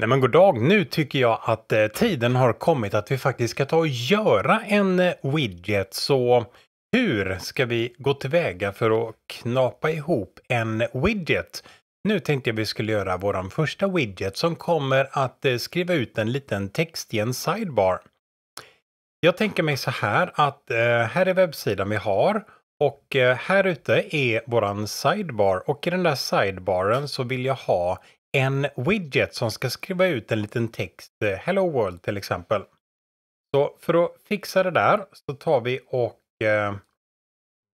Nej men god dag, nu tycker jag att eh, tiden har kommit att vi faktiskt ska ta och göra en eh, widget. Så hur ska vi gå tillväga för att knapa ihop en widget? Nu tänkte jag vi skulle göra vår första widget som kommer att eh, skriva ut en liten text i en sidebar. Jag tänker mig så här att här är webbsidan vi har och här ute är våran sidebar och i den där sidebaren så vill jag ha en widget som ska skriva ut en liten text, eh, Hello World till exempel. Så för att fixa det där så tar vi och eh,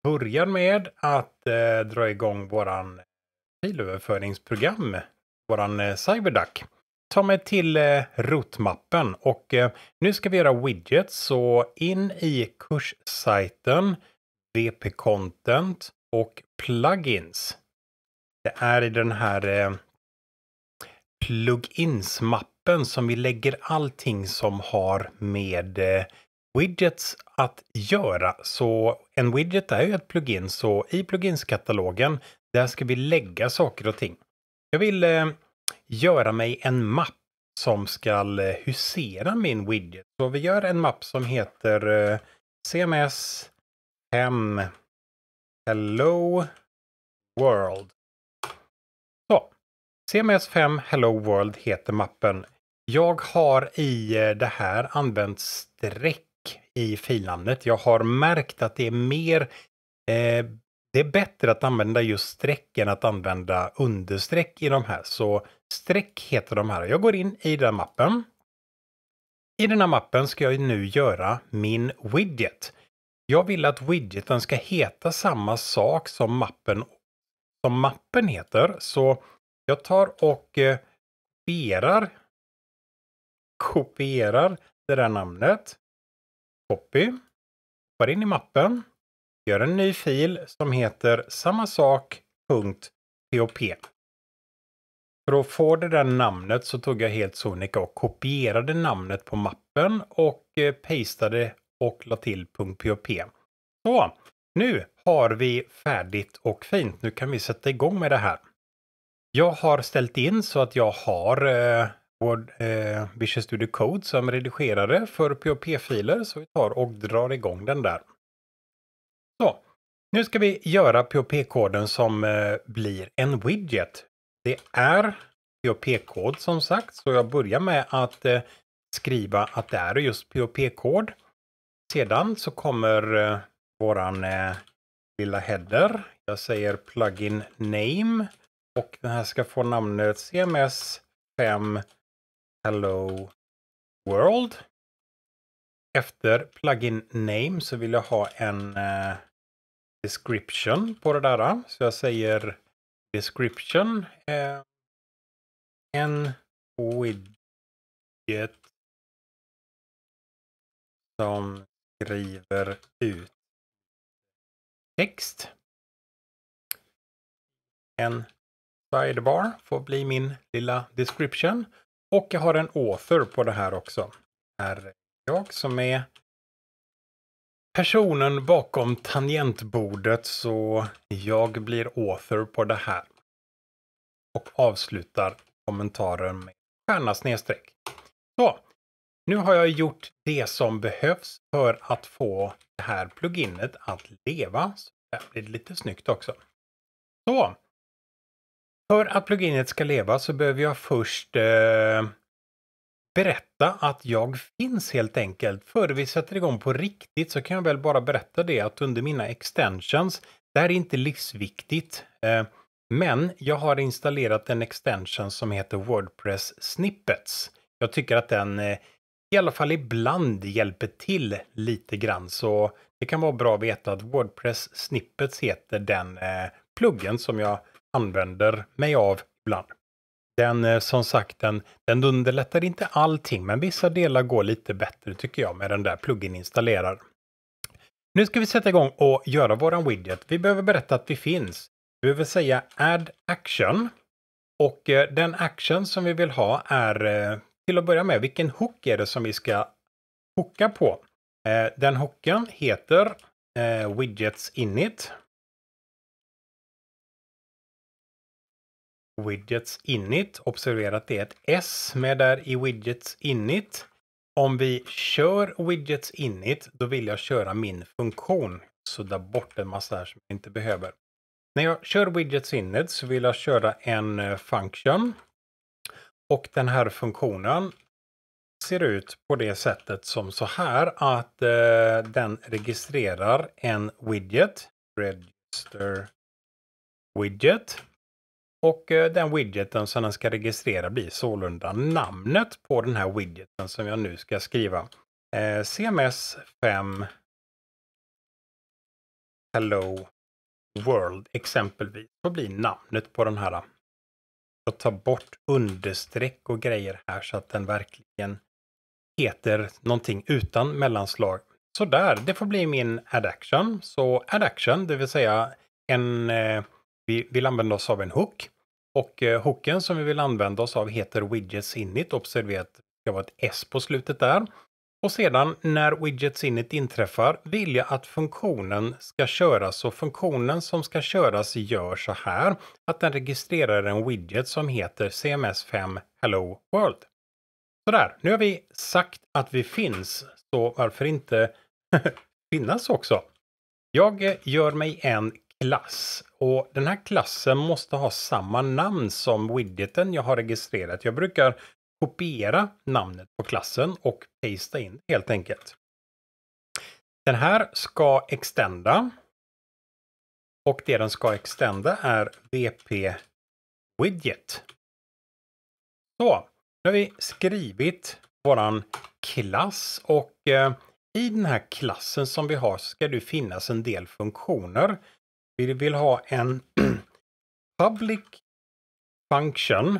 börjar med att eh, dra igång våran filöverföringsprogram, våran CyberDuck. Ta mig till rotmappen och nu ska vi göra widgets så in i kurssajten, VP Content och Plugins. Det är i den här plugins-mappen som vi lägger allting som har med eh, widgets att göra. Så en widget är ju ett plugin, så i pluginskatalogen där ska vi lägga saker och ting. Jag vill eh, göra mig en mapp som ska eh, husera min widget. Så vi gör en mapp som heter eh, CMS Hem Hello World. CMS5 Hello World heter mappen. Jag har i eh, det här använt streck i filnamnet. Jag har märkt att det är mer eh, det är bättre att använda just streck än att använda understreck i de här. Så streck heter de här. Jag går in i den mappen. I den här mappen ska jag nu göra min widget. Jag vill att widgeten ska heta samma sak som mappen som mappen heter. Så jag tar och eh, kopierar. Kopierar det där namnet. Copy. Hoppar in i mappen. Gör en ny fil som heter samma sak.pop. För att få det där namnet så tog jag helt sonika och kopierade namnet på mappen och eh, pastade och la till .pop. Så, nu har vi färdigt och fint. Nu kan vi sätta igång med det här. Jag har ställt in så att jag har eh, Word, eh, Visual Studio Code som redigerare för POP-filer. Så vi tar och drar igång den där. Så, nu ska vi göra POP-koden som eh, blir en widget. Det är POP-kod som sagt, så jag börjar med att eh, skriva att det är just POP-kod. Sedan så kommer eh, våran eh, lilla header. Jag säger plugin name. Och den här ska få namnet CMS 5 Hello World. Efter plugin name så vill jag ha en eh, description på det där. Så jag säger description. Eh, en widget som skriver ut text. En sidebar får bli min lilla description. Och jag har en author på det här också. Här är jag som är personen bakom tangentbordet så jag blir author på det här. Och avslutar kommentaren med stjärna snedstreck. Så, nu har jag gjort det som behövs för att få det här pluginet att leva. Så det blir lite snyggt också. Så, för att pluginet ska leva så behöver jag först eh, berätta att jag finns helt enkelt. Före vi sätter igång på riktigt så kan jag väl bara berätta det att under mina extensions, det här är inte livsviktigt, eh, men jag har installerat en extension som heter Wordpress Snippets. Jag tycker att den eh, i alla fall ibland hjälper till lite grann så det kan vara bra att veta att Wordpress Snippets heter den eh, pluggen som jag använder mig av ibland. Den eh, som sagt, den, den underlättar inte allting, men vissa delar går lite bättre tycker jag med den där pluggen installerad. Nu ska vi sätta igång och göra våran widget. Vi behöver berätta att vi finns. Vi behöver säga add action. Och eh, den action som vi vill ha är eh, till att börja med vilken hook är det som vi ska hooka på. Den hooken heter widgets init widgets init. Observera att det är ett S med där i widgets init. Om vi kör widgets init, då vill jag köra min funktion. Sudda bort en massa här som jag inte behöver. När jag kör widgets init så vill jag köra en eh, function. Och den här funktionen ser ut på det sättet som så här att eh, den registrerar en widget. Register widget. Och eh, den widgeten som den ska registrera blir sålunda namnet på den här widgeten som jag nu ska skriva. Eh, CMS5 Hello World exempelvis. Vad blir namnet på den här? Jag tar bort understreck och grejer här så att den verkligen heter någonting utan mellanslag. Så där, det får bli min add action. Så add action, det vill säga en, eh, vi vill använda oss av en hook och eh, hooken som vi vill använda oss av heter WidgetsInit. Observera att det ska vara ett S på slutet där. Och sedan när WidgetsInit inträffar vill jag att funktionen ska köras. Och funktionen som ska köras gör så här att den registrerar en widget som heter CMS5 Hello World. Sådär, nu har vi sagt att vi finns, så varför inte finnas också? Jag eh, gör mig en klass. Och den här klassen måste ha samma namn som widgeten jag har registrerat. Jag brukar kopiera namnet på klassen och pasta in helt enkelt. Den här ska extenda. Och det den ska extenda är VP Widget. Så, nu har vi skrivit våran klass och eh, i den här klassen som vi har ska det finnas en del funktioner vi vill ha en public function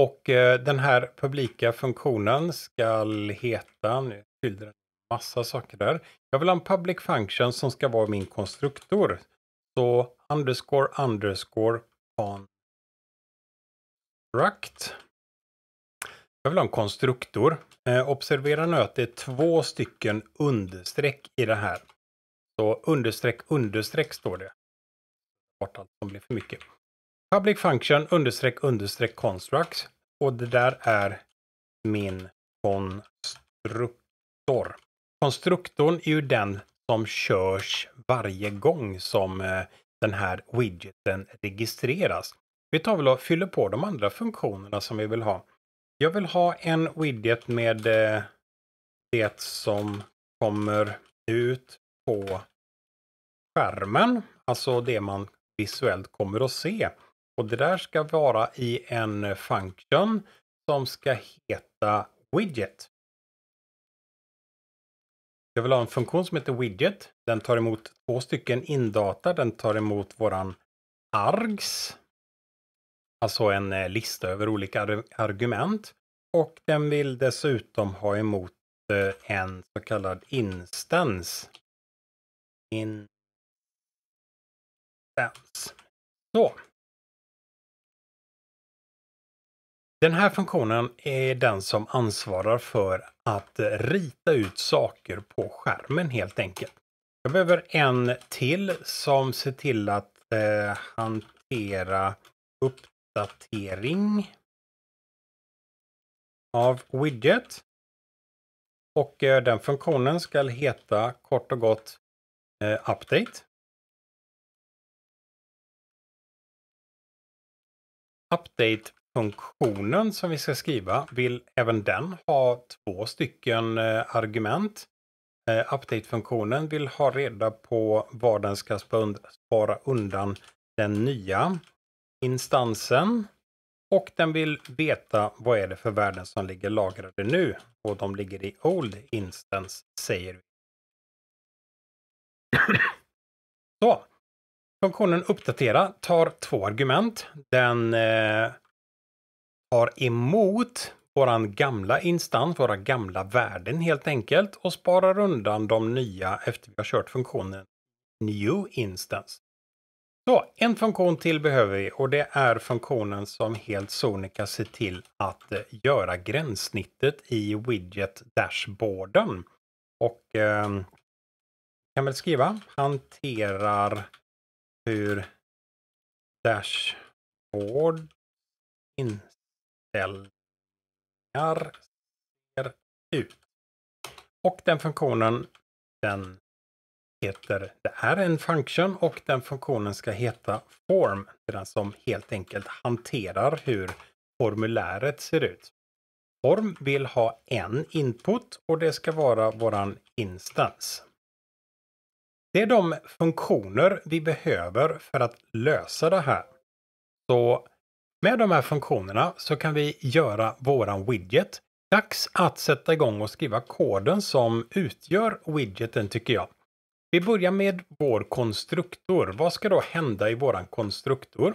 och eh, den här publika funktionen ska heta, nu fyllde den massa saker där. Jag vill ha en public function som ska vara min konstruktor. Så underscore underscore construct. Jag vill ha en konstruktor. Eh, observera nu att det är två stycken understreck i det här. Så understreck understreck står det borta. De blev för mycket. Public function understreck understreck construct. Och det där är min konstruktor. Konstruktorn är ju den som körs varje gång som eh, den här widgeten registreras. Vi tar väl och fyller på de andra funktionerna som vi vill ha. Jag vill ha en widget med eh, det som kommer ut på skärmen, alltså det man visuellt kommer att se. Och det där ska vara i en function som ska heta Widget. Jag vill ha en funktion som heter Widget. Den tar emot två stycken indata. Den tar emot våran args. Alltså en eh, lista över olika argument. Och den vill dessutom ha emot eh, en så kallad instans. In Sense. Så. Den här funktionen är den som ansvarar för att rita ut saker på skärmen helt enkelt. Jag behöver en till som ser till att eh, hantera uppdatering av widget. Och eh, den funktionen ska heta kort och gott eh, update. update-funktionen som vi ska skriva vill även den ha två stycken eh, argument. Eh, update-funktionen vill ha reda på var den ska spara undan den nya instansen. Och den vill veta vad är det för värden som ligger lagrade nu. Och de ligger i Old Instance, säger vi. Så, Funktionen uppdatera tar två argument. Den eh, tar emot våran gamla instans, våra gamla värden helt enkelt och sparar undan de nya efter vi har kört funktionen new instance. Så en funktion till behöver vi och det är funktionen som helt sonika ser till att eh, göra gränssnittet i widget dashboarden. Och eh, kan väl skriva hanterar hur dashboard inställningar ser ut. Och den funktionen den heter, det är en function och den funktionen ska heta form. den som helt enkelt hanterar hur formuläret ser ut. Form vill ha en input och det ska vara våran instans. Det är de funktioner vi behöver för att lösa det här. Så med de här funktionerna så kan vi göra våran widget. Dags att sätta igång och skriva koden som utgör widgeten tycker jag. Vi börjar med vår konstruktor. Vad ska då hända i våran konstruktor?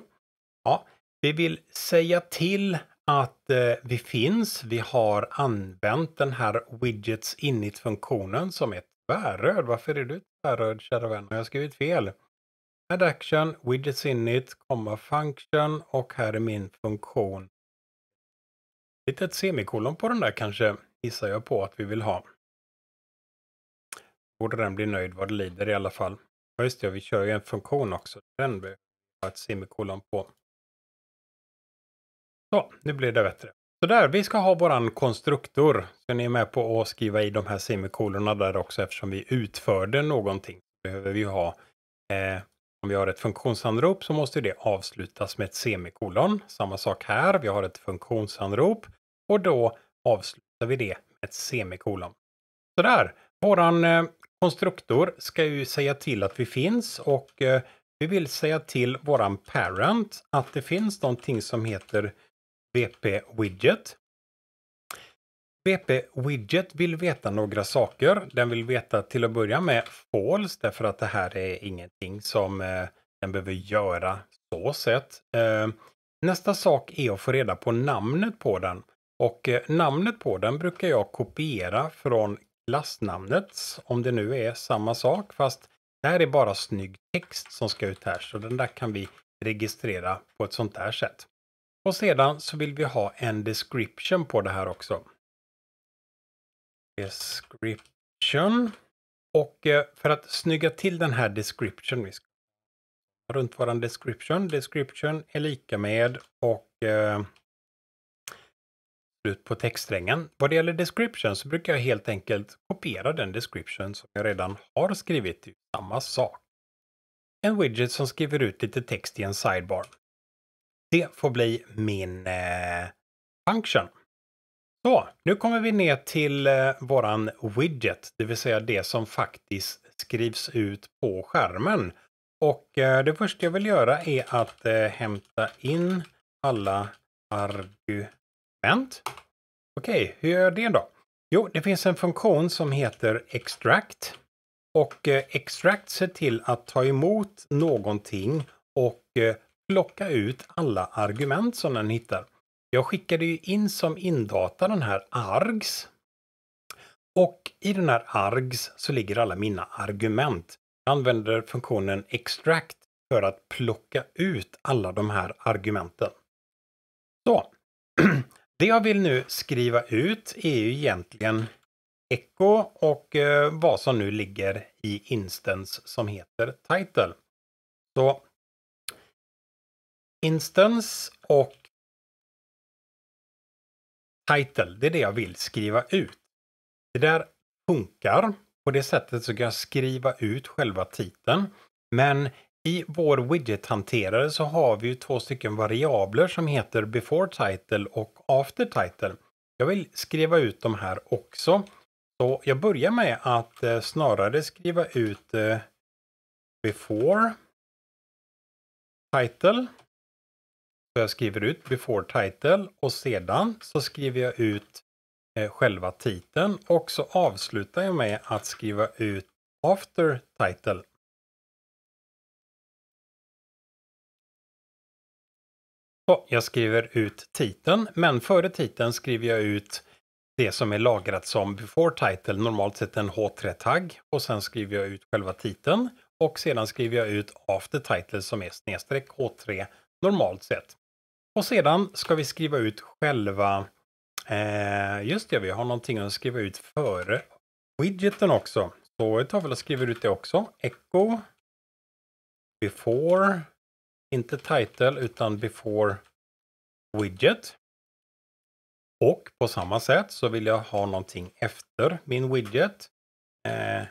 Ja, vi vill säga till att eh, vi finns. Vi har använt den här widgets init-funktionen som är Tvärröd, varför är du tvärröd kära vän? Jag har skrivit fel. Add action, widgets init, komma function och här är min funktion. Litet semikolon på den där kanske gissar jag på att vi vill ha. Borde den bli nöjd vad det lider i alla fall. Ja just det, vi kör ju en funktion också. Den behöver ha ett semikolon på. Så, nu blir det bättre. Sådär, vi ska ha våran konstruktor. Så ni är med på att skriva i de här semikolonerna där också eftersom vi utförde någonting. Behöver vi ha eh, om vi har ett funktionsanrop så måste det avslutas med ett semikolon. Samma sak här, vi har ett funktionsanrop och då avslutar vi det med ett semikolon. Sådär, våran eh, konstruktor ska ju säga till att vi finns och eh, vi vill säga till våran parent att det finns någonting som heter BP Widget. BP Widget vill veta några saker. Den vill veta till att börja med false därför att det här är ingenting som eh, den behöver göra så sett. Eh, nästa sak är att få reda på namnet på den. Och eh, namnet på den brukar jag kopiera från klassnamnet. Om det nu är samma sak fast det här är bara snygg text som ska ut här så den där kan vi registrera på ett sånt här sätt. Och sedan så vill vi ha en description på det här också. Description. Och eh, för att snygga till den här description, vi ska runt våran description. Description är lika med och eh, slut på textsträngen. Vad det gäller description så brukar jag helt enkelt kopiera den description som jag redan har skrivit. Samma sak. En widget som skriver ut lite text i en sidebar. Det får bli min eh, function. Så, nu kommer vi ner till eh, våran widget, det vill säga det som faktiskt skrivs ut på skärmen. Och eh, det första jag vill göra är att eh, hämta in alla argument. Okej, okay, hur gör jag det då? Jo, det finns en funktion som heter extract. Och eh, extract ser till att ta emot någonting och eh, plocka ut alla argument som den hittar. Jag skickade ju in som indata den här args. Och i den här args så ligger alla mina argument. Jag använder funktionen extract för att plocka ut alla de här argumenten. Så. Det jag vill nu skriva ut är ju egentligen echo och eh, vad som nu ligger i instance som heter title. Så instance och title. Det är det jag vill skriva ut. Det där funkar. På det sättet så kan jag skriva ut själva titeln. Men i vår widget-hanterare så har vi ju två stycken variabler som heter before title och after title. Jag vill skriva ut de här också. Så jag börjar med att eh, snarare skriva ut eh, before title så jag skriver ut before title och sedan så skriver jag ut eh, själva titeln och så avslutar jag med att skriva ut after title. Så jag skriver ut titeln, men före titeln skriver jag ut det som är lagrat som before title, normalt sett en H3-tagg och sen skriver jag ut själva titeln och sedan skriver jag ut after title som är snedstreck H3 normalt sett. Och sedan ska vi skriva ut själva... Eh, just det, vi har någonting att skriva ut före widgeten också. Så vi tar väl och skriver ut det också. Echo. Before. Inte title utan before widget. Och på samma sätt så vill jag ha någonting efter min widget. Eh,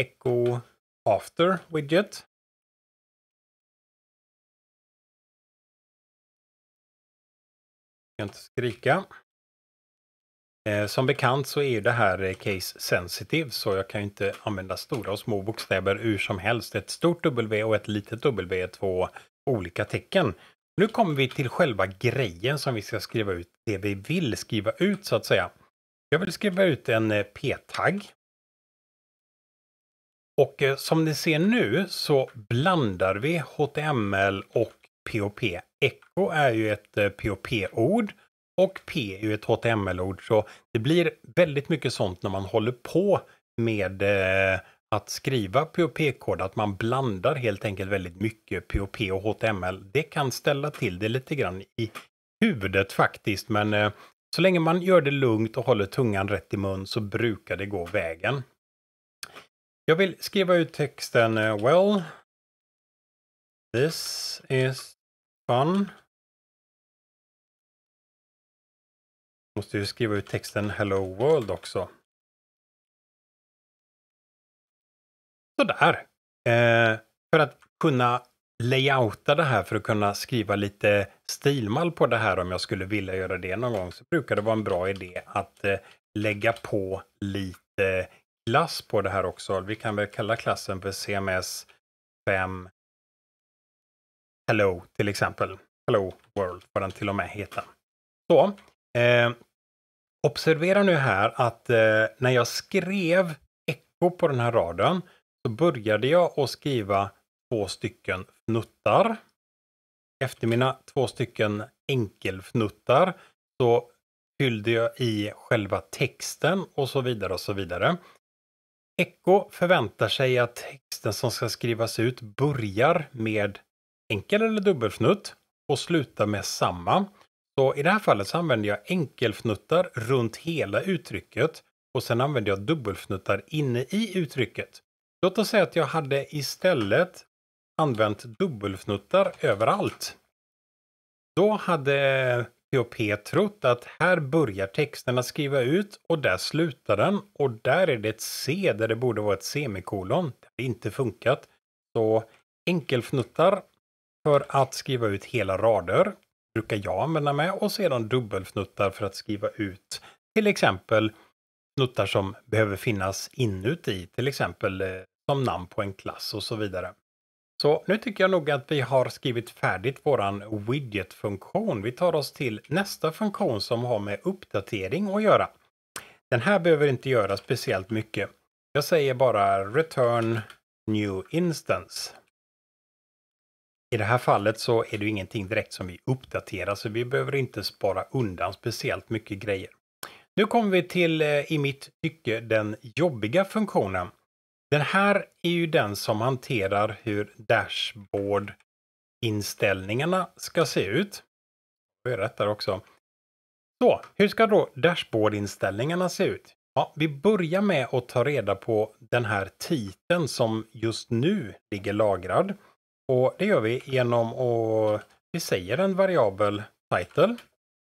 echo after widget. ska inte skrika. Eh, som bekant så är det här eh, case sensitive så jag kan ju inte använda stora och små bokstäver hur som helst. Ett stort W och ett litet W är två olika tecken. Nu kommer vi till själva grejen som vi ska skriva ut, det vi vill skriva ut så att säga. Jag vill skriva ut en eh, p-tagg. Och som ni ser nu så blandar vi HTML och POP. Echo är ju ett eh, POP-ord och P är ju ett HTML-ord. Så det blir väldigt mycket sånt när man håller på med eh, att skriva POP-kod, att man blandar helt enkelt väldigt mycket POP och HTML. Det kan ställa till det lite grann i huvudet faktiskt, men eh, så länge man gör det lugnt och håller tungan rätt i mun så brukar det gå vägen. Jag vill skriva ut texten Well, this is mappan. Måste ju skriva ut texten Hello World också. Sådär. Eh, för att kunna layouta det här för att kunna skriva lite stilmall på det här om jag skulle vilja göra det någon gång så brukar det vara en bra idé att eh, lägga på lite klass på det här också. Vi kan väl kalla klassen för CMS 5 Hello till exempel. Hello World får den till och med heta. Så, eh, observera nu här att eh, när jag skrev Echo på den här raden så började jag att skriva två stycken fnuttar. Efter mina två stycken enkelfnuttar så fyllde jag i själva texten och så vidare och så vidare. Echo förväntar sig att texten som ska skrivas ut börjar med enkel eller dubbelfnutt och sluta med samma. Så i det här fallet så använder jag enkelfnuttar runt hela uttrycket och sen använder jag dubbelfnuttar inne i uttrycket. Låt oss säga att jag hade istället använt dubbelfnuttar överallt. Då hade POP trott att här börjar texten att skriva ut och där slutar den och där är det ett C där det borde vara ett semikolon. Det hade inte funkat. Så enkelfnuttar för att skriva ut hela rader. Brukar jag använda mig och sedan dubbelfnuttar för att skriva ut till exempel fnuttar som behöver finnas inuti, till exempel eh, som namn på en klass och så vidare. Så nu tycker jag nog att vi har skrivit färdigt våran widget-funktion. Vi tar oss till nästa funktion som har med uppdatering att göra. Den här behöver inte göra speciellt mycket. Jag säger bara return new instance. I det här fallet så är det ju ingenting direkt som vi uppdaterar så vi behöver inte spara undan speciellt mycket grejer. Nu kommer vi till, eh, i mitt tycke, den jobbiga funktionen. Den här är ju den som hanterar hur dashboard-inställningarna ska se ut. Jag rätt också. Så, hur ska då dashboard-inställningarna se ut? Ja, vi börjar med att ta reda på den här titeln som just nu ligger lagrad. Och det gör vi genom att vi säger en variabel title.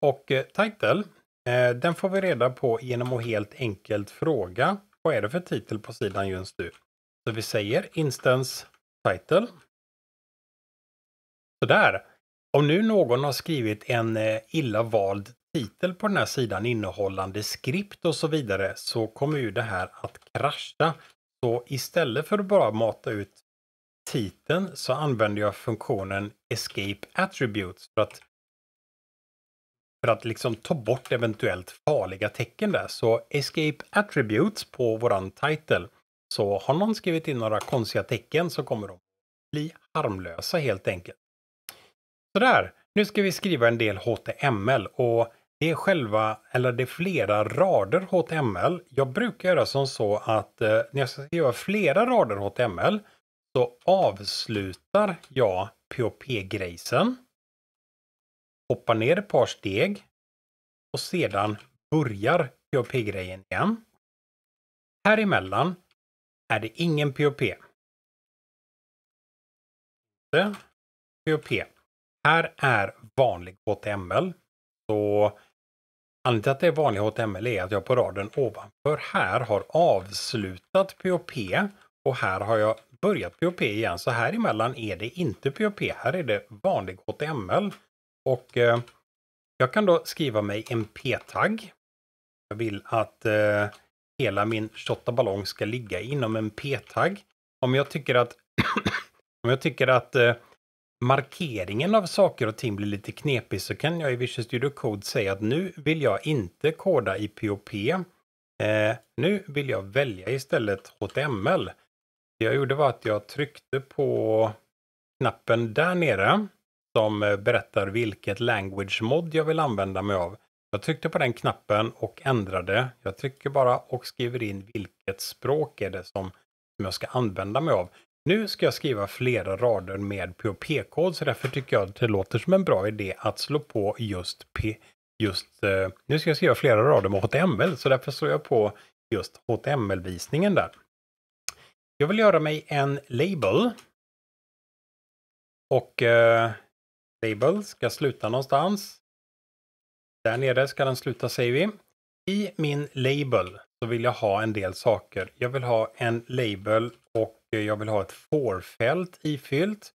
Och eh, title, eh, den får vi reda på genom att helt enkelt fråga vad är det för titel på sidan just nu. Så vi säger instance title. Sådär. Om nu någon har skrivit en eh, illa vald titel på den här sidan innehållande skript och så vidare så kommer ju det här att krascha. Så istället för att bara mata ut titeln så använder jag funktionen Escape Attributes för att för att liksom ta bort eventuellt farliga tecken där. Så Escape Attributes på våran title. Så har någon skrivit in några konstiga tecken så kommer de bli harmlösa helt enkelt. Sådär, nu ska vi skriva en del HTML och det är själva, eller det är flera rader HTML. Jag brukar göra som så att eh, när jag ska skriva flera rader HTML så avslutar jag POP-grejsen. Hoppar ner ett par steg och sedan börjar POP-grejen igen. Här emellan är det ingen POP. POP. Här är vanlig HTML. Så anledningen till att det är vanlig HTML är att jag på raden ovanför här har avslutat POP och här har jag börjat POP igen. Så här emellan är det inte POP, här är det vanlig HTML. Och eh, jag kan då skriva mig en p-tagg. Jag vill att eh, hela min ballong ska ligga inom en p-tagg. Om jag tycker att, om jag tycker att eh, markeringen av saker och ting blir lite knepig så kan jag i Visual Studio Code säga att nu vill jag inte koda i POP. Eh, nu vill jag välja istället HTML jag gjorde var att jag tryckte på knappen där nere som eh, berättar vilket language mod jag vill använda mig av. Jag tryckte på den knappen och ändrade. Jag trycker bara och skriver in vilket språk är det som, som jag ska använda mig av. Nu ska jag skriva flera rader med POP-kod så därför tycker jag att det låter som en bra idé att slå på just P just eh, nu ska jag skriva flera rader med HTML så därför slår jag på just HTML-visningen där. Jag vill göra mig en label. Och eh, label ska sluta någonstans. Där nere ska den sluta säger vi. I min label så vill jag ha en del saker. Jag vill ha en label och jag vill ha ett for ifyllt.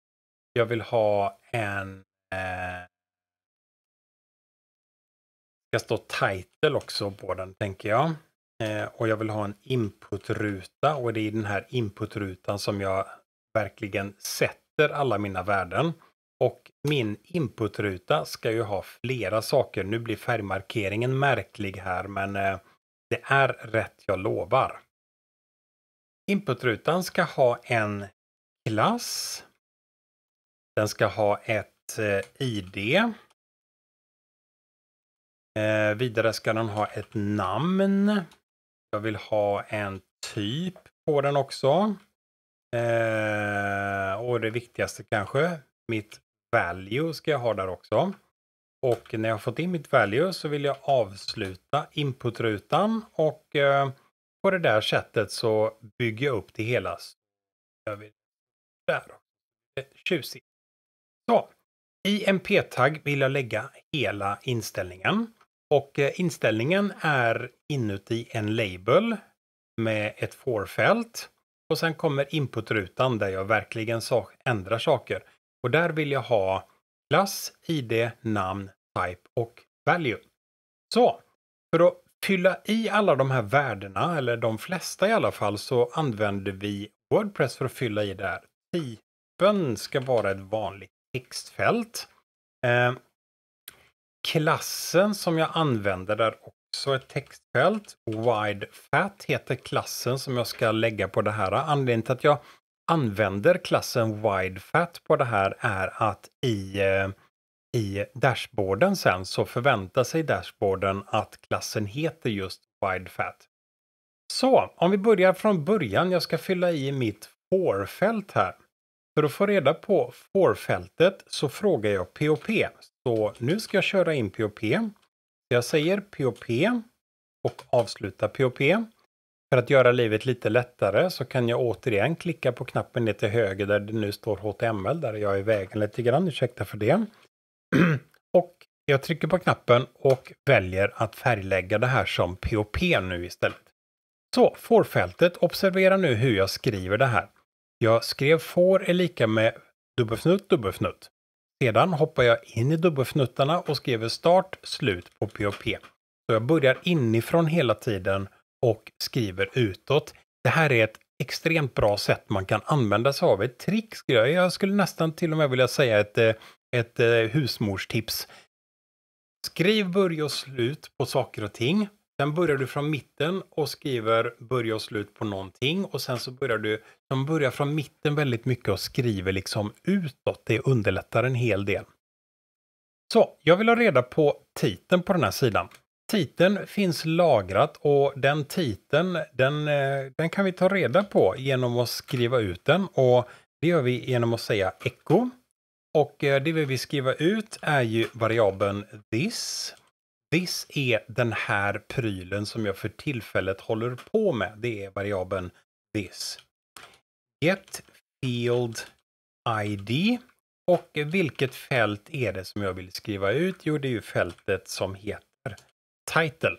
Jag vill ha en... Eh, ska stå title också på den tänker jag. Eh, och jag vill ha en inputruta och det är i den här inputrutan som jag verkligen sätter alla mina värden. Och min inputruta ska ju ha flera saker. Nu blir färgmarkeringen märklig här men eh, det är rätt, jag lovar. Inputrutan ska ha en klass. Den ska ha ett eh, ID. vidare ska den ha ett namn. Jag vill ha en typ på den också. Eh, och det viktigaste kanske, mitt value ska jag ha där också. Och när jag fått in mitt value så vill jag avsluta inputrutan och eh, på det där sättet så bygger jag upp det hela. Jag vill där. Tjusigt. Så, i en p-tagg vill jag lägga hela inställningen. Och eh, inställningen är inuti en label med ett for-fält. Och sen kommer inputrutan där jag verkligen ändrar saker. Och där vill jag ha klass, id, namn, type och value. Så, för att fylla i alla de här värdena, eller de flesta i alla fall, så använder vi Wordpress för att fylla i det här. Typen ska vara ett vanligt textfält. Eh, klassen som jag använder där också ett textfält. Wide Fat heter klassen som jag ska lägga på det här. Anledningen till att jag använder klassen Wide Fat på det här är att i, eh, i dashboarden sen så förväntar sig dashboarden att klassen heter just Wide Fat. Så om vi börjar från början. Jag ska fylla i mitt for-fält här. För att få reda på for-fältet så frågar jag POP så nu ska jag köra in POP. Jag säger POP och avsluta POP. För att göra livet lite lättare så kan jag återigen klicka på knappen ner till höger där det nu står HTML, där jag är i vägen lite grann, ursäkta för det. och jag trycker på knappen och väljer att färglägga det här som POP nu istället. Så, fårfältet. observera nu hur jag skriver det här. Jag skrev får är lika med dubbelfnutt, dubbelfnutt. Sedan hoppar jag in i dubbelfnuttarna och skriver start, slut på POP. Så jag börjar inifrån hela tiden och skriver utåt. Det här är ett extremt bra sätt man kan använda sig av. Ett trick skulle jag, jag skulle nästan till och med vilja säga ett, eh, ett eh, husmorstips. Skriv börja och slut på saker och ting Sen börjar du från mitten och skriver börja och slut på någonting och sen så börjar du, de börjar från mitten väldigt mycket och skriver liksom utåt. Det underlättar en hel del. Så jag vill ha reda på titeln på den här sidan. Titeln finns lagrat och den titeln den, eh, den kan vi ta reda på genom att skriva ut den och det gör vi genom att säga echo. Och eh, det vi vill skriva ut är ju variabeln this This är den här prylen som jag för tillfället håller på med. Det är variabeln this. Get field ID. Och vilket fält är det som jag vill skriva ut? Jo, det är ju fältet som heter title.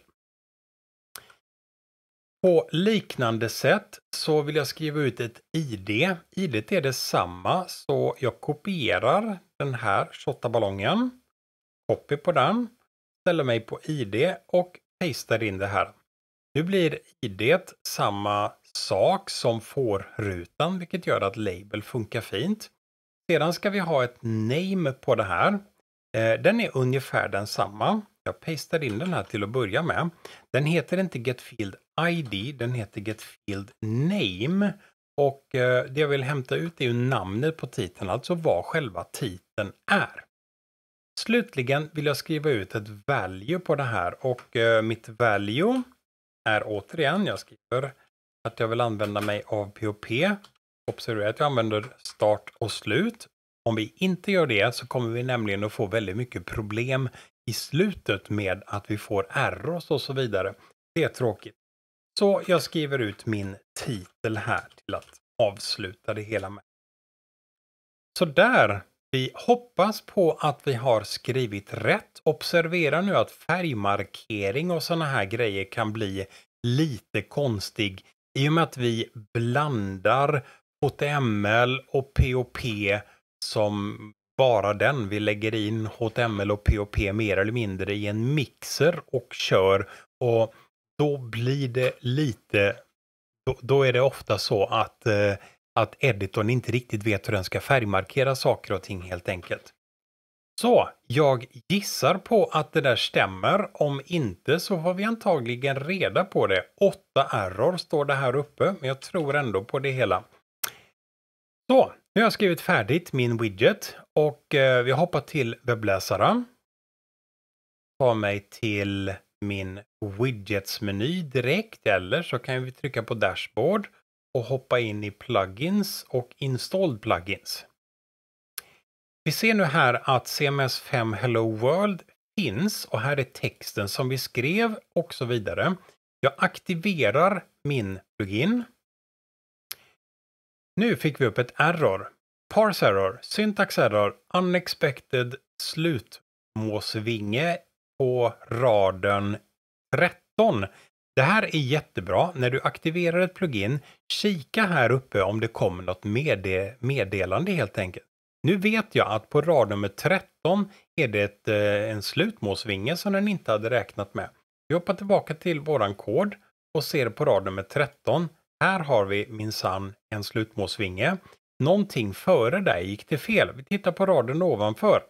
På liknande sätt så vill jag skriva ut ett ID. ID är detsamma så jag kopierar den här 28 ballongen. Copy på den ställer mig på ID och pastar in det här. Nu blir ID samma sak som får-rutan vilket gör att label funkar fint. Sedan ska vi ha ett name på det här. Eh, den är ungefär densamma. Jag pastar in den här till att börja med. Den heter inte Getfieldid, den heter Getfieldname. Och eh, det jag vill hämta ut är ju namnet på titeln, alltså vad själva titeln är. Slutligen vill jag skriva ut ett value på det här och eh, mitt value är återigen, jag skriver att jag vill använda mig av POP. Observera att jag använder start och slut. Om vi inte gör det så kommer vi nämligen att få väldigt mycket problem i slutet med att vi får errors och så vidare. Det är tråkigt. Så jag skriver ut min titel här till att avsluta det hela med. Så där vi hoppas på att vi har skrivit rätt. Observera nu att färgmarkering och sådana här grejer kan bli lite konstig i och med att vi blandar HTML och POP som bara den. Vi lägger in HTML och POP mer eller mindre i en mixer och kör och då blir det lite, då, då är det ofta så att eh, att editorn inte riktigt vet hur den ska färgmarkera saker och ting helt enkelt. Så jag gissar på att det där stämmer. Om inte så får vi antagligen reda på det. 8 error står det här uppe, men jag tror ändå på det hela. Så, nu har jag skrivit färdigt min widget och eh, vi hoppar till webbläsaren. Tar mig till min widgetsmeny direkt eller så kan vi trycka på dashboard och hoppa in i plugins och installed plugins. Vi ser nu här att CMS5 Hello World finns och här är texten som vi skrev och så vidare. Jag aktiverar min plugin. Nu fick vi upp ett error. Parse error, syntax error, unexpected slutmåsvinge på raden 13 det här är jättebra. När du aktiverar ett plugin, kika här uppe om det kommer något meddelande helt enkelt. Nu vet jag att på rad nummer 13 är det ett, eh, en slutmålsvinge som den inte hade räknat med. Vi hoppar tillbaka till våran kod och ser på rad nummer 13. Här har vi minsann en slutmålsvinge. Någonting före där gick det fel. Vi tittar på raden ovanför.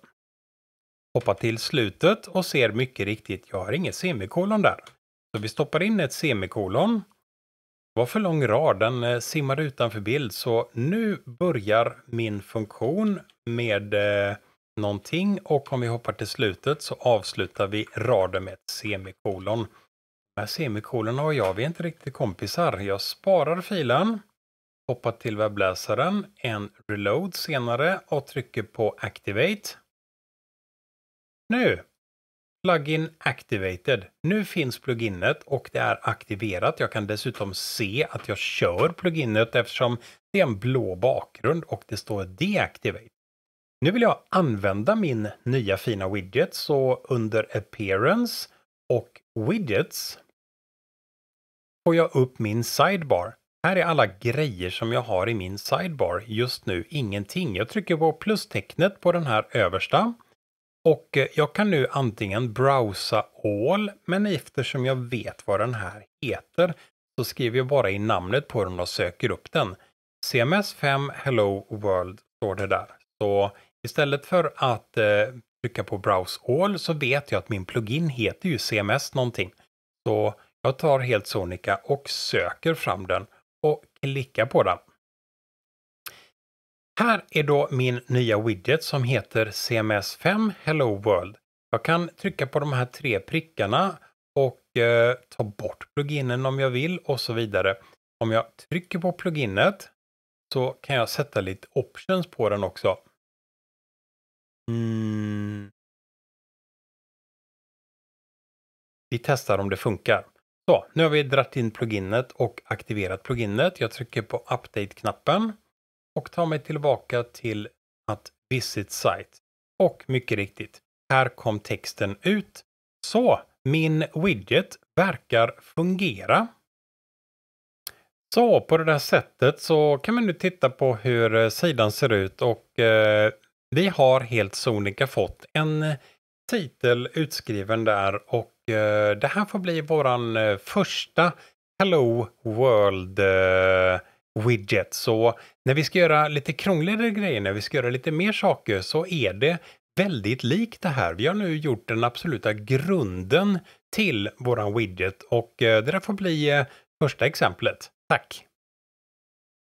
Hoppar till slutet och ser mycket riktigt, jag har inget semikolon där. Så vi stoppar in ett semikolon. Det var för lång rad, den eh, simmade utanför bild. Så nu börjar min funktion med eh, någonting och om vi hoppar till slutet så avslutar vi raden med ett semikolon. De här semikolerna och jag, vi är inte riktigt kompisar. Jag sparar filen, hoppar till webbläsaren, en reload senare och trycker på Activate. Nu Plugin activated. Nu finns pluginet och det är aktiverat. Jag kan dessutom se att jag kör pluginet eftersom det är en blå bakgrund och det står deactivate. Nu vill jag använda min nya fina widget så under appearance och widgets får jag upp min sidebar. Här är alla grejer som jag har i min sidebar just nu, ingenting. Jag trycker på plustecknet på den här översta och eh, jag kan nu antingen browsa all, men eftersom jag vet vad den här heter så skriver jag bara in namnet på den och söker upp den. CMS5 Hello World står det där. Så istället för att eh, trycka på Browse All så vet jag att min plugin heter ju CMS någonting. Så jag tar helt sonika och söker fram den och klickar på den. Här är då min nya widget som heter CMS5 Hello World. Jag kan trycka på de här tre prickarna och eh, ta bort pluginen om jag vill och så vidare. Om jag trycker på pluginet så kan jag sätta lite options på den också. Mm. Vi testar om det funkar. Så, nu har vi dratt in pluginet och aktiverat pluginet. Jag trycker på Update-knappen och tar mig tillbaka till att visit site. Och mycket riktigt, här kom texten ut. Så min widget verkar fungera. Så på det där sättet så kan man nu titta på hur eh, sidan ser ut och eh, vi har helt sonika fått en eh, titel utskriven där och eh, det här får bli våran eh, första Hello World eh, widget. Så när vi ska göra lite krångligare grejer, när vi ska göra lite mer saker så är det väldigt likt det här. Vi har nu gjort den absoluta grunden till våran widget och eh, det där får bli eh, första exemplet. Tack!